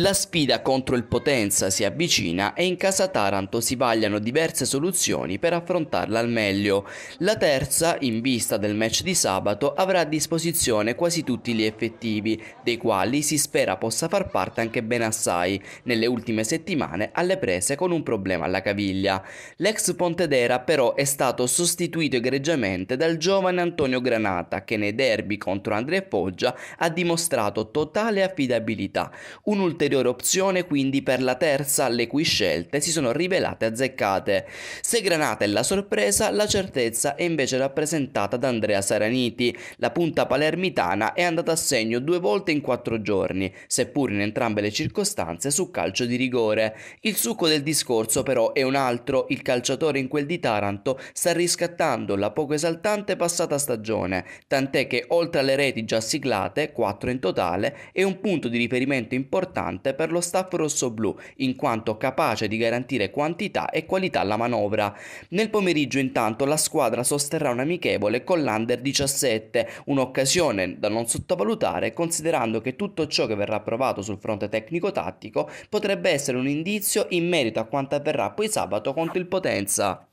La sfida contro il Potenza si avvicina e in casa Taranto si vagliano diverse soluzioni per affrontarla al meglio. La terza, in vista del match di sabato, avrà a disposizione quasi tutti gli effettivi, dei quali si spera possa far parte anche Benassai, nelle ultime settimane alle prese con un problema alla caviglia. L'ex Pontedera però è stato sostituito egregiamente dal giovane Antonio Granata che nei derby contro Andrea Foggia ha dimostrato totale affidabilità. Un ulteriore ulteriore opzione quindi per la terza le cui scelte si sono rivelate azzeccate. Se Granata è la sorpresa, la certezza è invece rappresentata da Andrea Saraniti. La punta palermitana è andata a segno due volte in quattro giorni, seppur in entrambe le circostanze su calcio di rigore. Il succo del discorso però è un altro, il calciatore in quel di Taranto sta riscattando la poco esaltante passata stagione, tant'è che oltre alle reti già siglate, 4 in totale, è un punto di riferimento importante importante per lo staff rossoblù, in quanto capace di garantire quantità e qualità alla manovra. Nel pomeriggio intanto la squadra sosterrà un amichevole con l'Under 17, un'occasione da non sottovalutare considerando che tutto ciò che verrà approvato sul fronte tecnico-tattico potrebbe essere un indizio in merito a quanto avverrà poi sabato contro il Potenza.